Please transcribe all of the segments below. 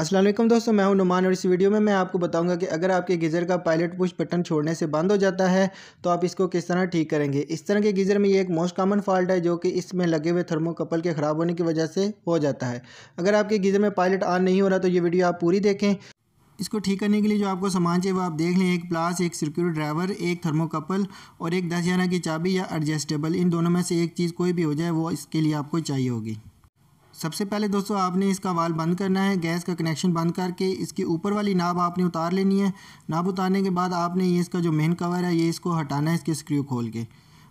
असलम दोस्तों मैं हूं नुमान और इस वीडियो में मैं आपको बताऊंगा कि अगर आपके गीज़र का पायलट पुश बटन छोड़ने से बंद हो जाता है तो आप इसको किस तरह ठीक करेंगे इस तरह के गीज़र में ये एक मोस्ट कॉमन फॉल्ट है जो कि इसमें लगे हुए थर्मोकपल के ख़राब होने की वजह से हो जाता है अगर आपके गीज़र में पायलट ऑन नहीं हो रहा तो ये वीडियो आप पूरी देखें इसको ठीक करने के लिए जो आपको सामान चाहिए वो आप देख लें एक प्लास एक सिक्योर ड्राइवर एक थर्मोकपल और एक दस की चाबी या एडजस्टेबल इन दोनों में से एक चीज़ कोई भी हो जाए वो इसके लिए आपको चाहिए होगी सबसे पहले दोस्तों आपने इसका वाल बंद करना है गैस का कनेक्शन बंद करके इसकी ऊपर वाली नाब आपने उतार लेनी है नाब उतारने के बाद आपने ये इसका जो मेन कवर है ये इसको हटाना है इसके स्क्रू खोल के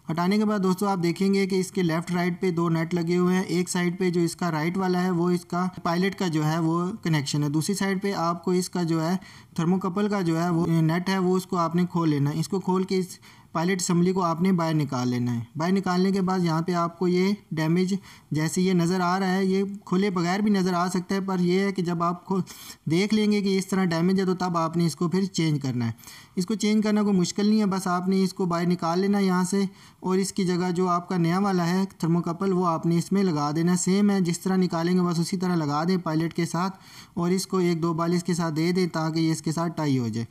हटाने के बाद दोस्तों आप देखेंगे कि इसके लेफ्ट राइट पे दो नट लगे हुए हैं एक साइड पे जो इसका राइट वाला है वो इसका पायलट का जो है वो कनेक्शन है दूसरी साइड पे आपको इसका जो है थर्मोकपल का जो है वो नट है वो उसको आपने खोल लेना इसको खोल के इस पायलट असम्बली को आपने बाहर निकाल लेना है बाहर निकालने के बाद यहाँ पे आपको ये डैमेज जैसे ये नज़र आ रहा है ये खुले बगैर भी नज़र आ सकता है पर ये है कि जब आप देख लेंगे कि इस तरह डैमेज है तो तब आपने इसको फिर चेंज करना है इसको चेंज करना कोई मुश्किल नहीं है बस आपने इसको बाहर निकाल लेना है यहाँ से और इसकी जगह जो आपका नया वाला है थर्मोकपल वो आपने इसमें लगा देना सेम है जिस तरह निकालेंगे बस उसी तरह लगा दें पायलट के साथ और इसको एक दो बाल इसके साथ दे दें ताकि ये इसके साथ टाई हो जाए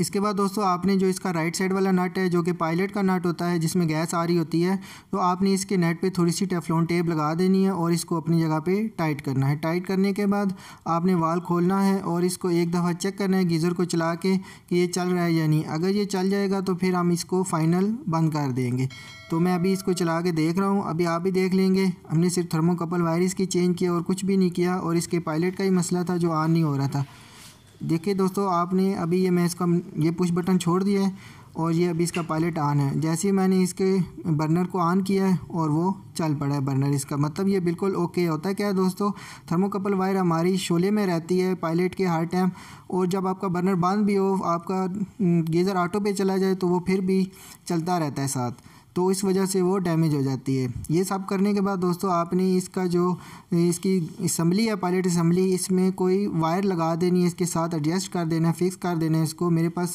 इसके बाद दोस्तों आपने जो इसका राइट साइड वाला नट है जो कि पायलट का नट होता है जिसमें गैस आ रही होती है तो आपने इसके नेट पे थोड़ी सी टेफलॉन टेप लगा देनी है और इसको अपनी जगह पे टाइट करना है टाइट करने के बाद आपने वाल खोलना है और इसको एक दफ़ा चेक करना है गीज़र को चला के कि ये चल रहा है या नहीं अगर ये चल जाएगा तो फिर हम इसको फाइनल बंद कर देंगे तो मैं अभी इसको चला के देख रहा हूँ अभी आप ही देख लेंगे हमने सिर्फ थर्मोकपल वायरस की चेंज किया और कुछ भी नहीं किया और इसके पायलट का ही मसला था जो ऑन नहीं हो रहा था देखिए दोस्तों आपने अभी ये मैं इसका ये पुश बटन छोड़ दिया है और ये अभी इसका पायलट ऑन है जैसे ही मैंने इसके बर्नर को ऑन किया है और वो चल पड़ा है बर्नर इसका मतलब ये बिल्कुल ओके होता है क्या है दोस्तों थर्मोकपल वायर हमारी शोले में रहती है पायलट के हर टाइम और जब आपका बर्नर बंद भी हो आपका हम्म, गीज़र ऑटो पे चला जाए तो वो फिर भी चलता रहता है साथ तो इस वजह से वो डैमेज हो जाती है ये सब करने के बाद दोस्तों आपने इसका जो इसकी असम्बली है पायलट असम्बली इसमें कोई वायर लगा देनी है इसके साथ एडजस्ट कर देना है फिक्स कर देना है इसको मेरे पास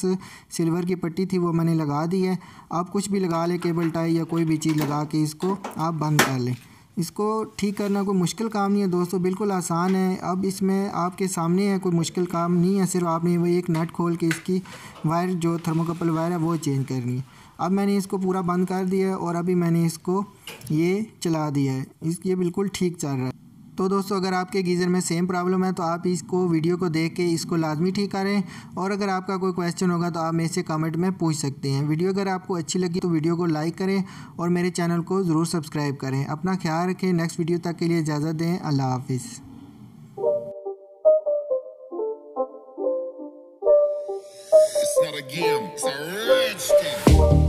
सिल्वर की पट्टी थी वो मैंने लगा दी है आप कुछ भी लगा लें केबल टाई या कोई भी चीज़ लगा के इसको आप बंद कर लें इसको ठीक करना कोई मुश्किल काम नहीं है दोस्तों बिल्कुल आसान है अब इसमें आपके सामने है कोई मुश्किल काम नहीं है सिर्फ आपने वही एक नट खोल के इसकी वायर जो थर्मोकपल वायर है वो चेंज करनी है अब मैंने इसको पूरा बंद कर दिया है और अभी मैंने इसको ये चला दिया है इस ये बिल्कुल ठीक चल रहा है तो दोस्तों अगर आपके गीज़र में सेम प्रॉब्लम है तो आप इसको वीडियो को देख के इसको लाजमी ठीक करें और अगर आपका कोई क्वेश्चन होगा तो आप मेरे से कमेंट में पूछ सकते हैं वीडियो अगर आपको अच्छी लगी तो वीडियो को लाइक करें और मेरे चैनल को ज़रूर सब्सक्राइब करें अपना ख्याल रखें नेक्स्ट वीडियो तक के लिए इजाज़त दें अल्लाह हाफिज़